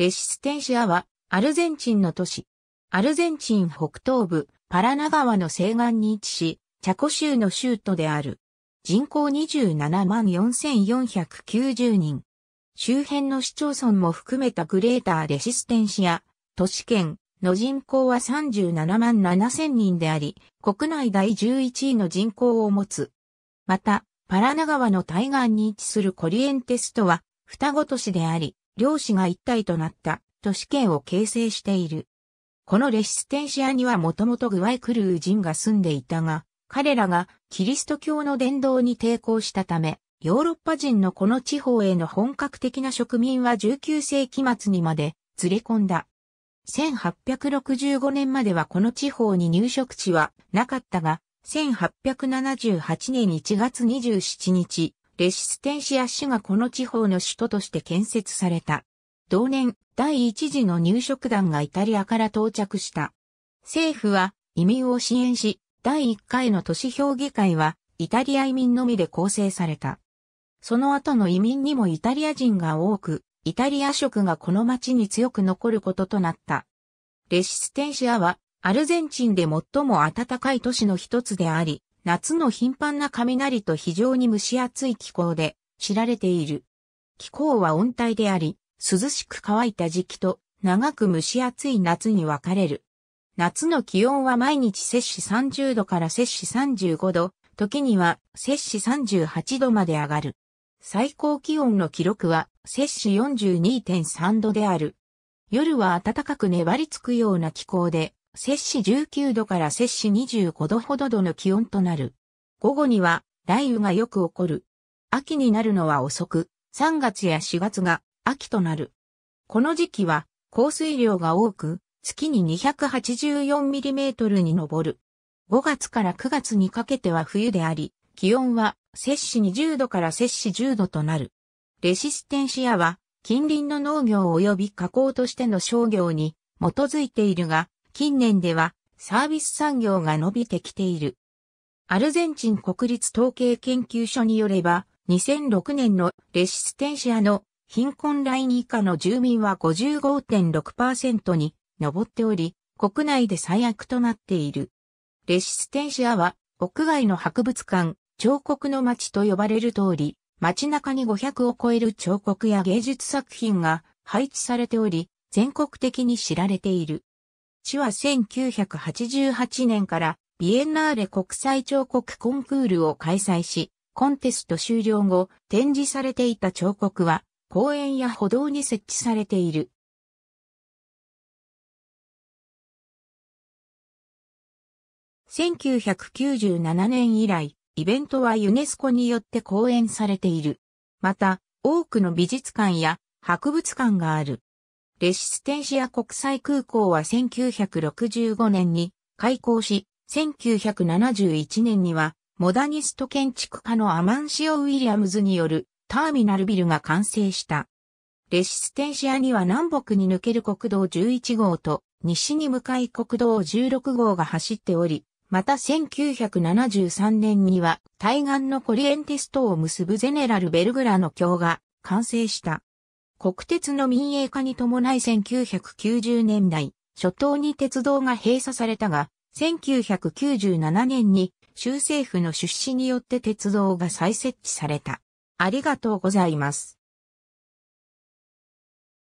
レシステンシアは、アルゼンチンの都市。アルゼンチン北東部、パラナ川の西岸に位置し、チャコ州の州都である。人口27万4490人。周辺の市町村も含めたグレーターレシステンシア、都市圏の人口は37万7000人であり、国内第11位の人口を持つ。また、パラナ川の対岸に位置するコリエンテストは、双子都市であり、両市が一体となった都市圏を形成している。このレシステンシアにはもともとグワイクルー人が住んでいたが、彼らがキリスト教の伝道に抵抗したため、ヨーロッパ人のこの地方への本格的な植民は19世紀末にまで連れ込んだ。1865年まではこの地方に入植地はなかったが、1878年1月27日、レシステンシア市がこの地方の首都として建設された。同年、第一次の入植団がイタリアから到着した。政府は移民を支援し、第1回の都市評議会はイタリア移民のみで構成された。その後の移民にもイタリア人が多く、イタリア食がこの町に強く残ることとなった。レシステンシアはアルゼンチンで最も暖かい都市の一つであり、夏の頻繁な雷と非常に蒸し暑い気候で知られている。気候は温帯であり、涼しく乾いた時期と長く蒸し暑い夏に分かれる。夏の気温は毎日摂氏30度から摂氏35度、時には摂氏38度まで上がる。最高気温の記録は摂氏42.3度である。夜は暖かく粘りつくような気候で、摂氏19度から摂氏25度ほどの気温となる。午後には雷雨がよく起こる。秋になるのは遅く、3月や4月が秋となる。この時期は降水量が多く、月に2 8 4トルに上る。5月から9月にかけては冬であり、気温は摂氏20度から摂氏10度となる。レシステンシアは近隣の農業及び加工としての商業に基づいているが、近年ではサービス産業が伸びてきている。アルゼンチン国立統計研究所によれば、2006年のレシステンシアの貧困ライン以下の住民は55.6%に上っており、国内で最悪となっている。レシステンシアは屋外の博物館、彫刻の街と呼ばれる通り、街中に500を超える彫刻や芸術作品が配置されており、全国的に知られている。市は1988年からビエンナーレ国際彫刻コンクールを開催し、コンテスト終了後、展示されていた彫刻は、公園や歩道に設置されている。1997年以来、イベントはユネスコによって公演されている。また、多くの美術館や博物館がある。レシステンシア国際空港は1965年に開港し、1971年にはモダニスト建築家のアマンシオ・ウィリアムズによるターミナルビルが完成した。レシステンシアには南北に抜ける国道11号と西に向かい国道16号が走っており、また1973年には対岸のコリエンテストを結ぶゼネラルベルグラの橋が完成した。国鉄の民営化に伴い1990年代、初頭に鉄道が閉鎖されたが、1997年に州政府の出資によって鉄道が再設置された。ありがとうございます。